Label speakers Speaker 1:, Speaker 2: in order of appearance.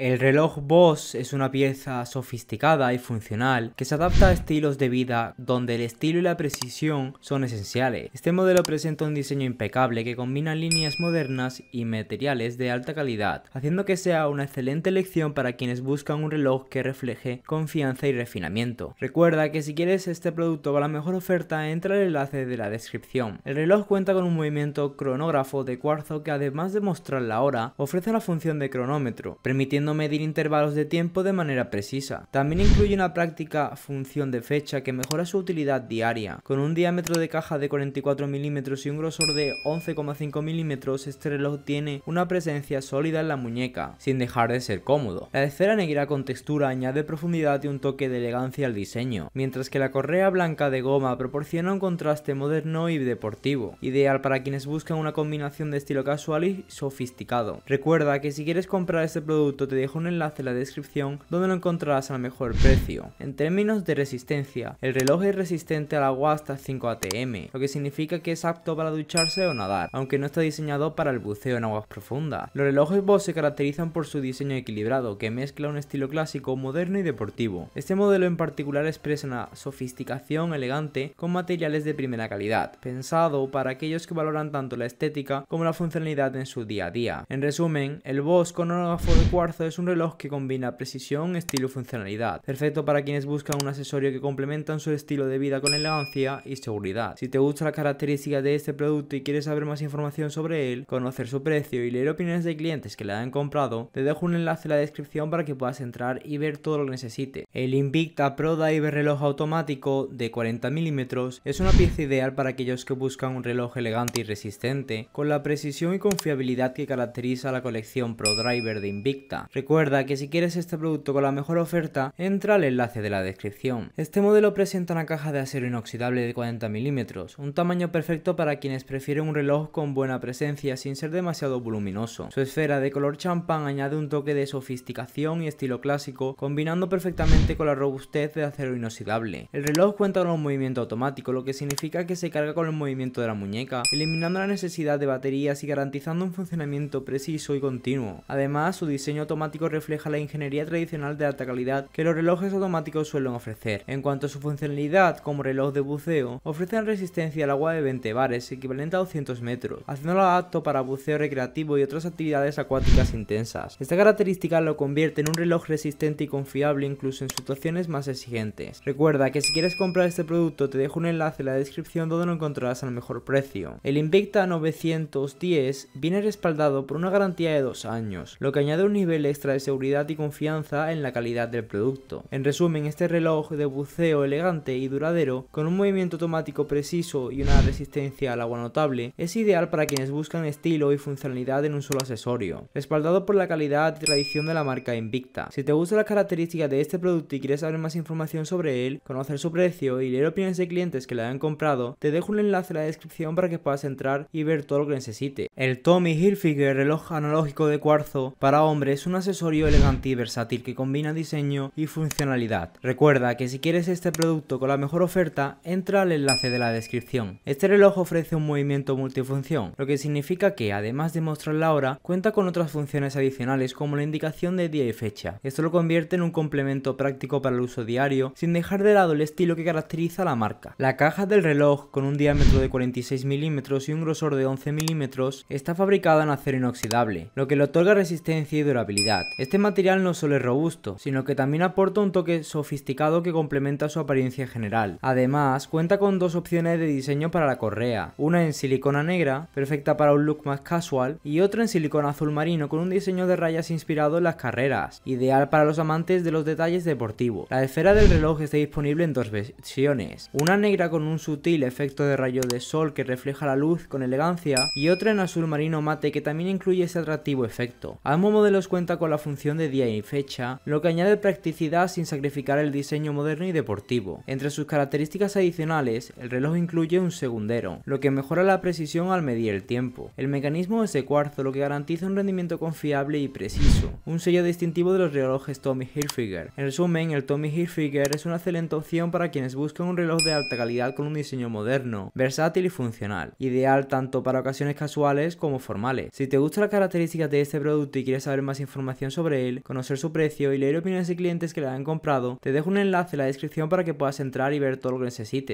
Speaker 1: El reloj Boss es una pieza sofisticada y funcional que se adapta a estilos de vida donde el estilo y la precisión son esenciales. Este modelo presenta un diseño impecable que combina líneas modernas y materiales de alta calidad, haciendo que sea una excelente elección para quienes buscan un reloj que refleje confianza y refinamiento. Recuerda que si quieres este producto con la mejor oferta entra al enlace de la descripción. El reloj cuenta con un movimiento cronógrafo de cuarzo que además de mostrar la hora, ofrece la función de cronómetro, permitiendo medir intervalos de tiempo de manera precisa. También incluye una práctica función de fecha que mejora su utilidad diaria. Con un diámetro de caja de 44 mm y un grosor de 11,5 mm, este reloj tiene una presencia sólida en la muñeca, sin dejar de ser cómodo. La esfera negra con textura añade profundidad y un toque de elegancia al diseño, mientras que la correa blanca de goma proporciona un contraste moderno y deportivo, ideal para quienes buscan una combinación de estilo casual y sofisticado. Recuerda que si quieres comprar este producto te dejo un enlace en la descripción donde lo encontrarás al mejor precio. En términos de resistencia, el reloj es resistente al agua hasta 5 ATM, lo que significa que es apto para ducharse o nadar, aunque no está diseñado para el buceo en aguas profundas. Los relojes Boss se caracterizan por su diseño equilibrado, que mezcla un estilo clásico, moderno y deportivo. Este modelo en particular expresa una sofisticación elegante con materiales de primera calidad, pensado para aquellos que valoran tanto la estética como la funcionalidad en su día a día. En resumen, el Boss con un de cuarzo es un reloj que combina precisión, estilo y funcionalidad, perfecto para quienes buscan un accesorio que complementan su estilo de vida con elegancia y seguridad. Si te gusta la característica de este producto y quieres saber más información sobre él, conocer su precio y leer opiniones de clientes que le han comprado, te dejo un enlace en la descripción para que puedas entrar y ver todo lo que necesites. El Invicta Pro Driver reloj automático de 40 mm es una pieza ideal para aquellos que buscan un reloj elegante y resistente, con la precisión y confiabilidad que caracteriza la colección Pro Driver de Invicta. Recuerda que si quieres este producto con la mejor oferta, entra al enlace de la descripción. Este modelo presenta una caja de acero inoxidable de 40 milímetros, un tamaño perfecto para quienes prefieren un reloj con buena presencia sin ser demasiado voluminoso. Su esfera de color champán añade un toque de sofisticación y estilo clásico, combinando perfectamente con la robustez de acero inoxidable. El reloj cuenta con un movimiento automático, lo que significa que se carga con el movimiento de la muñeca, eliminando la necesidad de baterías y garantizando un funcionamiento preciso y continuo. Además, su diseño automático refleja la ingeniería tradicional de alta calidad que los relojes automáticos suelen ofrecer. En cuanto a su funcionalidad como reloj de buceo, ofrecen resistencia al agua de 20 bares, equivalente a 200 metros, haciéndolo apto para buceo recreativo y otras actividades acuáticas intensas. Esta característica lo convierte en un reloj resistente y confiable incluso en situaciones más exigentes. Recuerda que si quieres comprar este producto te dejo un enlace en la descripción donde lo encontrarás al mejor precio. El Invicta 910 viene respaldado por una garantía de 2 años, lo que añade un nivel de extra de seguridad y confianza en la calidad del producto. En resumen, este reloj de buceo elegante y duradero, con un movimiento automático preciso y una resistencia al agua notable, es ideal para quienes buscan estilo y funcionalidad en un solo accesorio, respaldado por la calidad y tradición de la marca Invicta. Si te gustan las características de este producto y quieres saber más información sobre él, conocer su precio y leer opiniones de clientes que lo hayan comprado, te dejo un enlace en la descripción para que puedas entrar y ver todo lo que necesite. El Tommy Hilfiger reloj analógico de cuarzo para hombres es una accesorio elegante y versátil que combina diseño y funcionalidad. Recuerda que si quieres este producto con la mejor oferta, entra al enlace de la descripción. Este reloj ofrece un movimiento multifunción, lo que significa que además de mostrar la hora, cuenta con otras funciones adicionales como la indicación de día y fecha. Esto lo convierte en un complemento práctico para el uso diario, sin dejar de lado el estilo que caracteriza a la marca. La caja del reloj, con un diámetro de 46 mm y un grosor de 11 mm, está fabricada en acero inoxidable, lo que le otorga resistencia y durabilidad este material no solo es robusto, sino que también aporta un toque sofisticado que complementa su apariencia general. Además, cuenta con dos opciones de diseño para la correa, una en silicona negra, perfecta para un look más casual, y otra en silicona azul marino con un diseño de rayas inspirado en las carreras, ideal para los amantes de los detalles deportivos. La esfera del reloj está disponible en dos versiones, una negra con un sutil efecto de rayo de sol que refleja la luz con elegancia, y otra en azul marino mate que también incluye ese atractivo efecto. Ambos modelos cuentan con la función de día y fecha, lo que añade practicidad sin sacrificar el diseño moderno y deportivo. Entre sus características adicionales, el reloj incluye un segundero, lo que mejora la precisión al medir el tiempo. El mecanismo es de cuarzo, lo que garantiza un rendimiento confiable y preciso, un sello distintivo de los relojes Tommy Hilfiger. En resumen, el Tommy Hilfiger es una excelente opción para quienes buscan un reloj de alta calidad con un diseño moderno, versátil y funcional, ideal tanto para ocasiones casuales como formales. Si te gustan las características de este producto y quieres saber más información sobre él, conocer su precio y leer opiniones de clientes que la han comprado, te dejo un enlace en la descripción para que puedas entrar y ver todo lo que necesites.